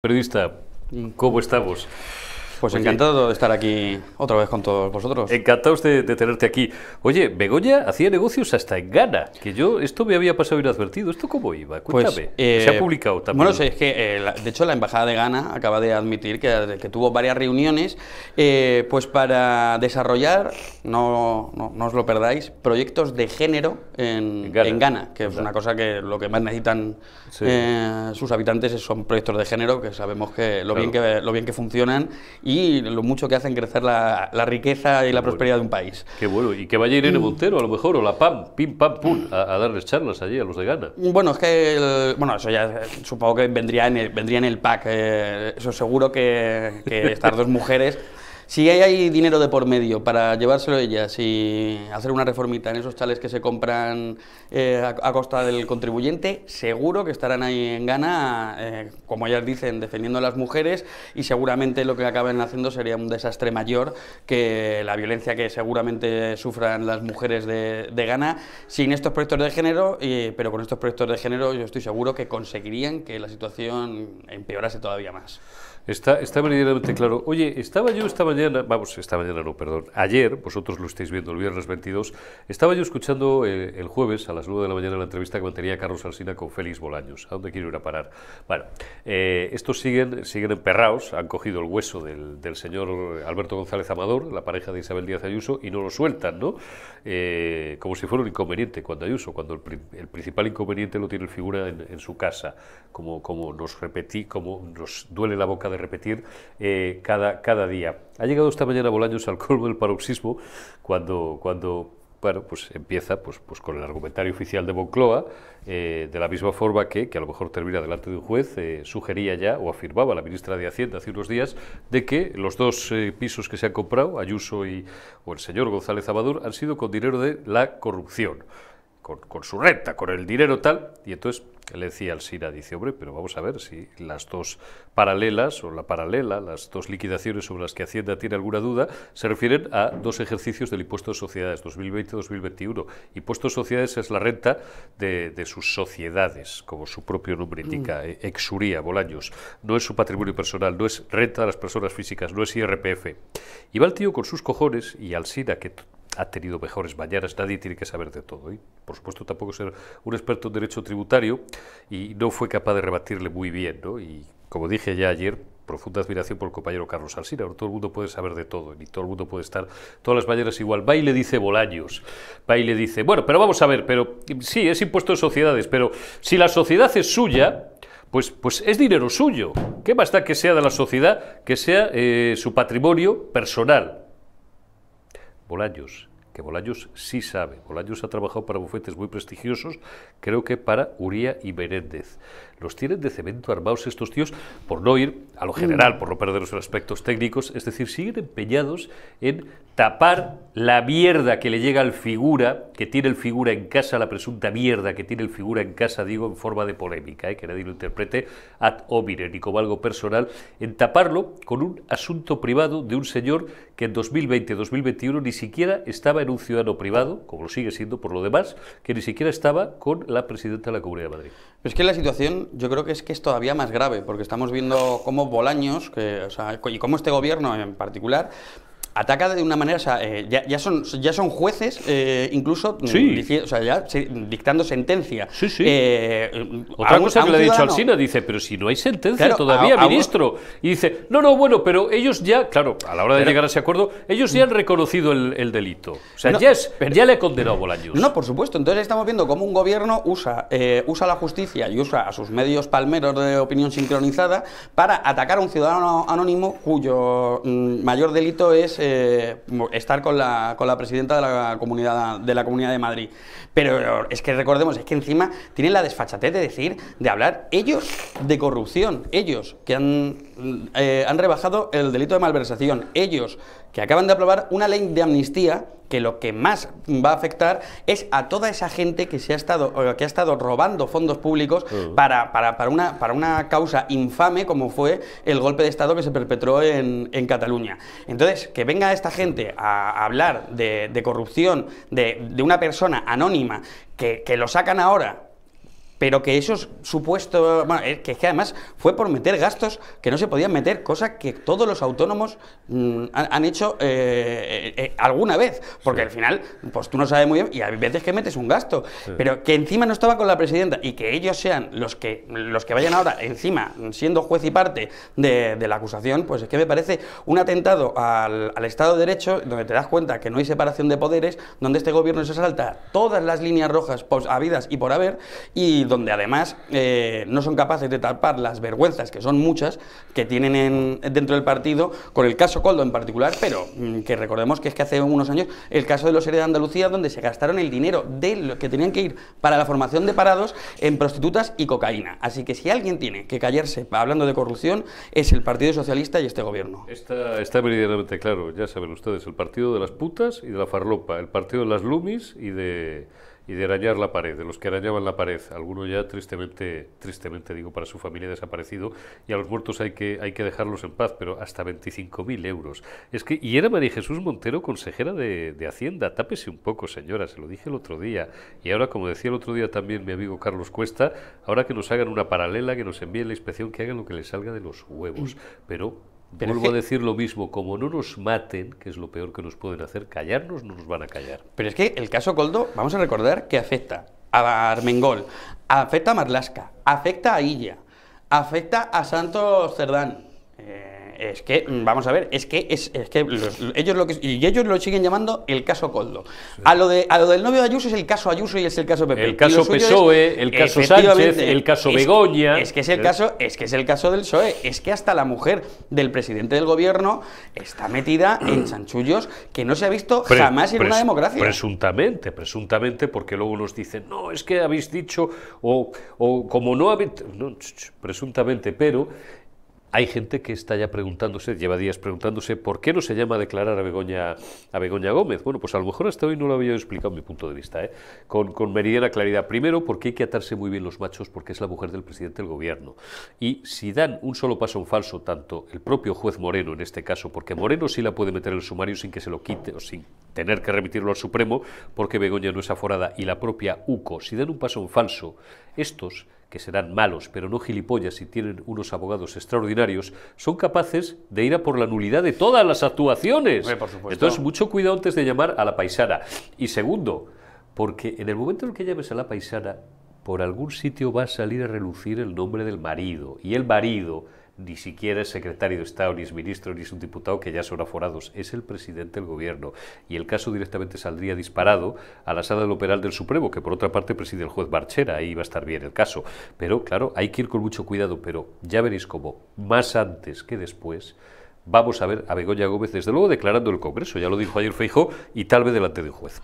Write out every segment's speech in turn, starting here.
Periodista, como estamos? Pues encantado de estar aquí otra vez con todos vosotros. Encantados de, tenerte aquí. Oye, Begoya hacía negocios hasta en Ghana, que yo esto me había pasado inadvertido. ¿Esto cómo iba? Pues, Cuéntame. Pues, se ha publicado también. Bueno, es que eh, de hecho la Embajada de Ghana acaba de admitir que, tuvo varias reuniones eh, pues para desarrollar, no, no, os lo perdáis, proyectos de género en, en, Ghana. que es una cosa que lo que más necesitan sus habitantes son proyectos de género, que sabemos que lo, bien, que, lo bien que funcionan y lo mucho que hacen crecer la, riqueza y la prosperidad de un país. Qué bueno, y que vaya Irene mm. Montero a lo mejor, o la PAM, pim, pam, pum, a, darles charlas allí a los de gana. Bueno, es que, bueno, eso ya eh, supongo que vendría en el, vendría en el pack, eh, eso seguro que estas dos mujeres si hay, dinero de por medio para llevárselo ellas y hacer una reformita en esos chales que se compran eh, a, costa del contribuyente, seguro que estarán ahí en Ghana, eh, como ellas dicen, defendiendo a las mujeres y seguramente lo que acaben haciendo sería un desastre mayor que la violencia que seguramente sufran las mujeres de, de Ghana sin estos proyectos de género, pero con estos proyectos de género yo estoy seguro que conseguirían que la situación empeorase todavía más. Está, está claro. Oye, estaba yo esta mañana, vamos, esta mañana no, perdón, ayer, vosotros lo estáis viendo el viernes 22, estaba yo escuchando eh, el jueves a las 9 de la mañana la entrevista que mantenía Carlos Alsina con Félix Bolaños. ¿A dónde quiero ir a parar? Bueno, eh, estos siguen, siguen emperrados, han cogido el hueso del, señor Alberto González Amador, la pareja de Isabel Díaz Ayuso, y no lo sueltan, ¿no? Eh, como si fuera un inconveniente cuando Ayuso, cuando el, principal inconveniente lo tiene el figura en, su casa, como, como nos repetí, como nos duele la boca de repetir eh, cada, cada día. Ha llegado esta mañana Bolaños al colmo del paroxismo cuando, cuando pues empieza pues, pues con el argumentario oficial de Moncloa, eh, de la misma forma que, que a lo mejor termina delante de un juez, eh, sugería ya o afirmaba la ministra de Hacienda hace unos días de que los dos pisos que se han comprado, Ayuso y, o el señor González Amador, han sido con dinero de la corrupción, con, con su renta, con el dinero tal, y entonces le decía al Sira, dice, hombre, pero vamos a ver si las dos paralelas o la paralela, las dos liquidaciones sobre las que Hacienda tiene alguna duda, se refieren a dos ejercicios del impuesto de sociedades, 2020-2021. Impuesto de sociedades es la renta de, sus sociedades, como su propio nombre indica, mm. eh, exuría, Bolaños. No es su patrimonio personal, no es renta de las personas físicas, no es IRPF. Y va el tío con sus cojones y al Sira, que ha tenido mejores mañanas, nadie tiene que saber de todo. Y, ¿eh? por supuesto, tampoco ser un experto en derecho tributario y no fue capaz de rebatirle muy bien. ¿no? Y como dije ya ayer, profunda admiración por el compañero Carlos Alsina. Ahora todo el mundo puede saber de todo, y todo el mundo puede estar todas las mañanas igual. Va y le dice Bolaños, va y le dice, bueno, pero vamos a ver, pero sí, es impuesto de sociedades, pero si la sociedad es suya, pues, pues es dinero suyo. ¿Qué más da que sea de la sociedad, que sea eh, su patrimonio personal? Bolaños, que Bolaños sí sabe. Bolaños ha trabajado para bufetes muy prestigiosos, creo que para Uría y Beréndez... Los tienen de cemento armados estos tíos por no ir a lo general, mm. por no perder los aspectos técnicos. Es decir, siguen empeñados en tapar la mierda que le llega al figura, que tiene el figura en casa, la presunta mierda que tiene el figura en casa, digo, en forma de polémica, ¿eh? que nadie lo interprete ad hominem y como algo personal, en taparlo con un asunto privado de un señor que en 2020-2021 ni siquiera estaba en un ciudadano privado, como lo sigue siendo por lo demás, que ni siquiera estaba con la presidenta de la Comunidad de Madrid es que la situación yo creo que es que es todavía más grave, porque estamos viendo cómo Bolaños, que, o sea, y cómo este gobierno en particular, ataca de una manera, o sea, eh, ya, son, ya son jueces, eh, incluso, mm, dictando sentencia. Eh, mm, Otra cosa que le ha dicho al Sina, dice, pero si no hay sentencia todavía, ministro. Y dice, no, no, bueno, pero ellos ya, claro, a la hora de llegar a ese acuerdo, ellos ya han reconocido el, delito. O sea, ya, le ha condenado Bolaños. No, por supuesto. Entonces estamos viendo cómo un gobierno usa, usa la justicia y usa a sus medios palmeros de opinión sincronizada para atacar a un ciudadano anónimo cuyo mm, mayor delito es eh, estar con la, con la presidenta de la, comunidad, de la Comunidad de Madrid. Pero es que recordemos, es que encima tienen la desfachatez de decir, de hablar ellos de corrupción, ellos que han, eh, han rebajado el delito de malversación, ellos que acaban de aprobar una ley de amnistía que lo que más va a afectar es a toda esa gente que se ha estado que ha estado robando fondos públicos mm. para, una, para una causa infame como fue el golpe de estado que se perpetró en, Cataluña. Entonces, que venga esta gente a, hablar de, corrupción de, una persona anónima que, que lo sacan ahora pero que esos supuestos... Eh, que, que además fue por meter gastos que no se podían meter, cosa que todos los autónomos mm, han, hecho eh, eh, alguna vez, porque al final, pues tú no sabes muy bien, y hay veces que metes un gasto, pero que encima no estaba con la presidenta y que ellos sean los que, los que vayan ahora encima, siendo juez y parte de, la acusación, pues es que me parece un atentado al, Estado de Derecho, donde te das cuenta que no hay separación de poderes, donde este gobierno se salta todas las líneas rojas pues, habidas y por haber, y donde además eh, no son capaces de tapar las vergüenzas, que son muchas, que tienen dentro del partido, con el caso Coldo en particular, pero mm, que recordemos que es que hace unos años el caso de los seres de Andalucía, donde se gastaron el dinero de los que tenían que ir para la formación de parados en prostitutas y cocaína. Así que si alguien tiene que callarse hablando de corrupción, es el Partido Socialista y este gobierno. Está, está claro, ya saben ustedes, el partido de las putas y de la farlopa, el partido de las lumis y de y de arañar la pared, de los que arañaban la pared, algunos ya tristemente, tristemente digo, para su familia desaparecido, y a los muertos hay que, hay que dejarlos en paz, pero hasta 25.000 euros. Es que, y era María Jesús Montero, consejera de, de, Hacienda, tápese un poco, señora, se lo dije el otro día, y ahora, como decía el otro día también mi amigo Carlos Cuesta, ahora que nos hagan una paralela, que nos envíen la inspección, que hagan lo que les salga de los huevos, mm. pero Vuelvo a decir lo mismo, como no nos maten, que es lo peor que nos pueden hacer, callarnos no nos van a callar. Pero es que el caso Coldo, vamos a recordar que afecta a Armengol, afecta a Marlasca, afecta a Illa, afecta a Santos Cerdán. Eh, es que, mm, vamos a ver, es que, es, ellos lo que, y ellos lo siguen llamando el caso Coldo. A, lo de, lo del novio de Ayuso es el caso Ayuso y es el caso Pepe. El caso PSOE, el caso Sánchez, el caso Begoña. es que es el ¿eh? caso, es que es el caso del PSOE, es que hasta la mujer del presidente del gobierno está metida en chanchullos que no se ha visto jamás en una democracia. Presuntamente, presuntamente, porque luego nos dicen, no, es que habéis dicho, o, como no habéis, presuntamente, pero hay gente que está ya preguntándose, lleva días preguntándose, ¿por qué no se llama a declarar a Begoña, a Begoña Gómez? Bueno, pues a lo mejor hasta hoy no lo había explicado mi punto de vista, ¿eh? con, con meridiana claridad. Primero, porque hay que atarse muy bien los machos, porque es la mujer del presidente del gobierno. Y si dan un solo paso en falso, tanto el propio juez Moreno en este caso, porque Moreno sí la puede meter en el sumario sin que se lo quite o sin tener que remitirlo al Supremo, porque Begoña no es aforada, y la propia UCO, si dan un paso en falso, estos que serán malos, pero no gilipollas y tienen unos abogados extraordinarios, son capaces de ir a por la nulidad de todas las actuaciones. Entonces, mucho cuidado antes de llamar a la paisana. Y segundo, porque en el momento en el que llames a la paisana, por algún sitio va a salir a relucir el nombre del marido. Y el marido ni siquiera es secretario de Estado, ni es ministro, ni es un diputado que ya son aforados, es el presidente del gobierno. Y el caso directamente saldría disparado a la sala del operal del Supremo, que por otra parte preside el juez Barchera, ahí va a estar bien el caso. Pero claro, hay que ir con mucho cuidado, pero ya veréis cómo, más antes que después, vamos a ver a Begoña Gómez, desde luego, declarando el Congreso, ya lo dijo ayer Feijo, y tal vez delante de un juez.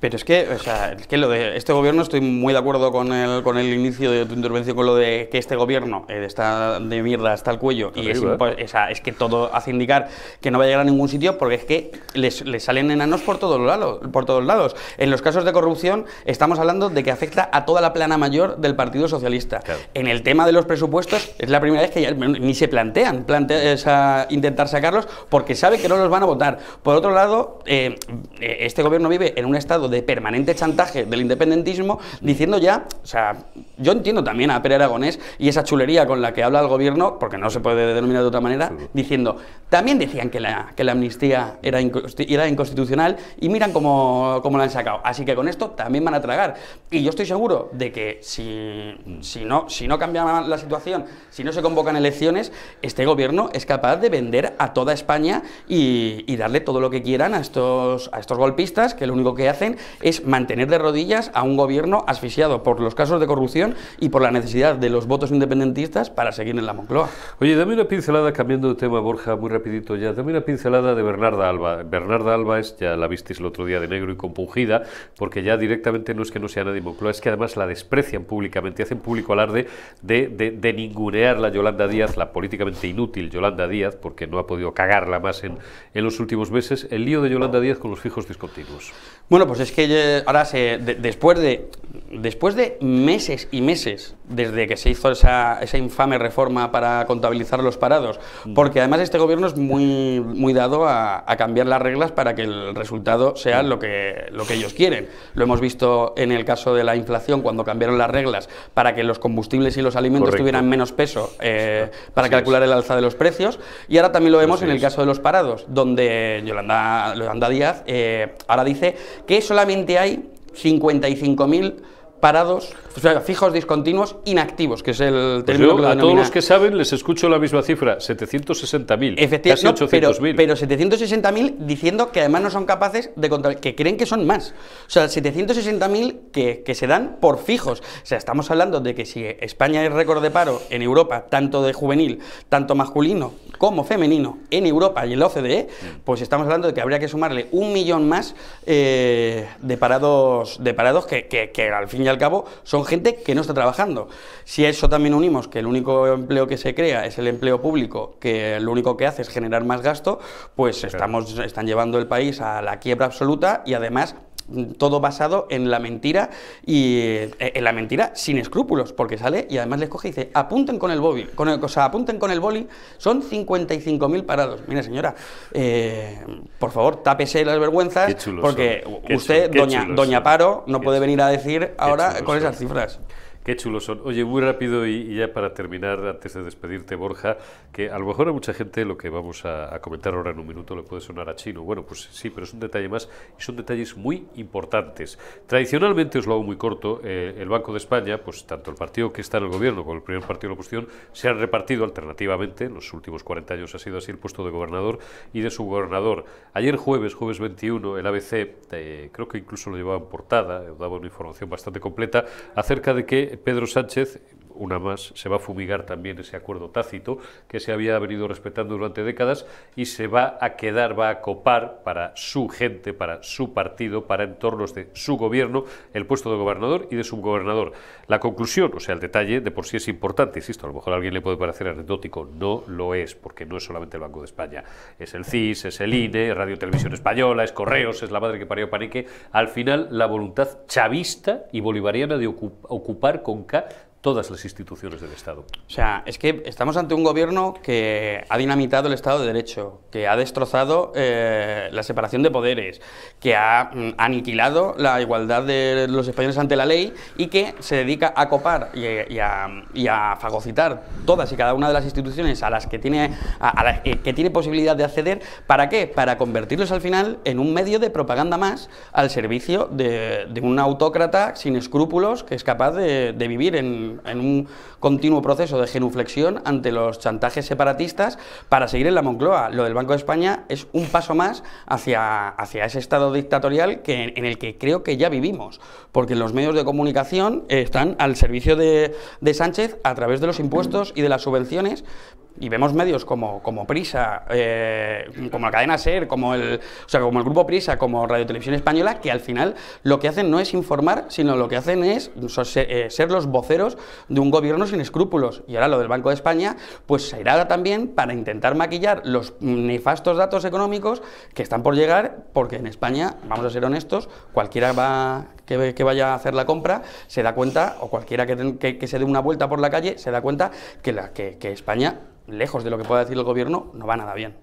Pero es que, o sea, es que lo de este gobierno, estoy muy de acuerdo con el, con el inicio de tu intervención, con lo de que este gobierno eh, está de mierda hasta el cuello, y es, que todo hace indicar que no va a llegar a ningún sitio, porque es que les, salen enanos por todos, lados, por todos lados. En los casos de corrupción, estamos hablando de que afecta a toda la plana mayor del Partido Socialista. En el tema de los presupuestos, es la primera vez que ni se plantean, esa, intentar sacarlos porque sabe que no los van a votar. Por otro lado, eh, eh, este gobierno vive en un estado de permanente chantaje del independentismo, diciendo ya, o sea, yo entiendo también a Pere Aragonés y esa chulería con la que habla el gobierno, porque no se puede denominar de otra manera, diciendo, también decían que la, que la amnistía era, era inconstitucional y miran cómo, la han sacado. Así que con esto también van a tragar. Y yo estoy seguro de que si, si, no, si no cambia la situación, si no se convocan elecciones, este gobierno es capaz de vender a toda España y, darle todo lo que quieran a estos, a estos golpistas que lo único que hacen es mantener de rodillas a un gobierno asfixiado por los casos de corrupción y por la necesidad de los votos independentistas para seguir en la Moncloa. Oye, dame una pincelada, cambiando de tema, Borja, muy rapidito ya, dame una pincelada de Bernarda Alba. Bernarda Alba es, ya la visteis el otro día de negro y compungida, porque ya directamente no es que no sea nadie Moncloa, es que además la desprecian públicamente, hacen público alarde de, de, la Yolanda Díaz, la políticamente inútil Yolanda Díaz, porque no no ha podido cagarla más en, en los últimos meses, el lío de Yolanda Díaz con los fijos discontinuos. Bueno, pues es que ahora se, después, de, después de meses y meses desde que se hizo esa, esa infame reforma para contabilizar los parados, mm. porque además este gobierno es muy, muy dado a, cambiar las reglas para que el resultado sea mm. lo que, lo que ellos quieren. Lo hemos visto en el caso de la inflación cuando cambiaron las reglas para que los combustibles y los alimentos tuvieran menos peso eh, para calcular el alza de los precios y ahora también lo vemos en el caso de los parados, donde Yolanda, Díaz eh, ahora dice que solamente hay 55.000 parados, o sea, fijos discontinuos, inactivos, que es el pues término que A todos los que saben les escucho la misma cifra, 760.000, casi 800.000. Pero, 760.000 diciendo que además no son capaces de contar, que creen que son más. O sea, 760.000 que, que se dan por fijos. O sea, estamos hablando de que si España es récord de paro en Europa, tanto de juvenil, tanto masculino como femenino, en Europa y en la OCDE, pues estamos hablando de que habría que sumarle un millón más eh, de parados, de parados que, al fin y al al cabo son gente que no está trabajando. Si a eso también unimos que el único empleo que se crea es el empleo público, que lo único que hace es generar más gasto, pues estamos, están llevando el país a la quiebra absoluta y además todo basado en la mentira y eh, en la mentira sin escrúpulos, porque sale y además le coge y dice, apunten con el boli, con el, apunten con el boli, son 55.000 parados. Mire señora, eh, por favor, tápese las vergüenzas, porque usted, doña, doña Paro, no puede venir a decir ahora con esas cifras. Qué chulos son. Oye, muy rápido y, ya para terminar, antes de despedirte, Borja, que a lo mejor a mucha gente lo que vamos a, comentar ahora en un minuto le puede sonar a chino. Bueno, pues sí, pero es un detalle más y son detalles muy importantes. Tradicionalmente, os lo hago muy corto, eh, el Banco de España, pues tanto el partido que está en el gobierno como el primer partido de la oposición, se han repartido alternativamente, en los últimos 40 años ha sido así el puesto de gobernador y de subgobernador. Ayer jueves, jueves 21, el ABC, eh, creo que incluso lo llevaba portada, eh, daba una información bastante completa acerca de que Pedro Sánchez una más, se va a fumigar también ese acuerdo tácito que se había venido respetando durante décadas y se va a quedar, va a copar para su gente, para su partido, para entornos de su gobierno, el puesto de gobernador y de subgobernador. La conclusión, o sea, el detalle de por sí es importante, insisto, a lo mejor a alguien le puede parecer anecdótico, no lo es, porque no es solamente el Banco de España, es el CIS, es el INE, es Radio Televisión Española, es Correos, es la madre que parió Panique, al final la voluntad chavista y bolivariana de ocupar con K todas las instituciones del Estado. O sea, es que estamos ante un gobierno que ha dinamitado el Estado de Derecho, que ha destrozado eh, la separación de poderes, que ha mm, aniquilado la igualdad de los españoles ante la ley y que se dedica a copar y, a, y a, fagocitar todas y cada una de las instituciones a las que tiene, a, que, tiene posibilidad de acceder. ¿Para qué? Para convertirlos al final en un medio de propaganda más al servicio de, un autócrata sin escrúpulos que es capaz de vivir en en, un continuo proceso de genuflexión ante los chantajes separatistas para seguir en la Moncloa. Lo del Banco de España es un paso más hacia, hacia ese estado dictatorial que, en el que creo que ya vivimos, porque los medios de comunicación están al servicio de, de Sánchez a través de los impuestos y de las subvenciones, y vemos medios como, como Prisa, eh, como la cadena SER, como el, o sea, como el grupo Prisa, como Radio Televisión Española, que al final lo que hacen no es informar, sino lo que hacen es eh, ser, los voceros de un gobierno sin escrúpulos. Y ahora lo del Banco de España, pues se irá también para intentar maquillar los nefastos datos económicos que están por llegar, porque en España, vamos a ser honestos, cualquiera va que, vaya a hacer la compra se da cuenta, o cualquiera que, que, se dé una vuelta por la calle, se da cuenta que, que, España, lejos de lo que pueda decir el gobierno, no va nada bien.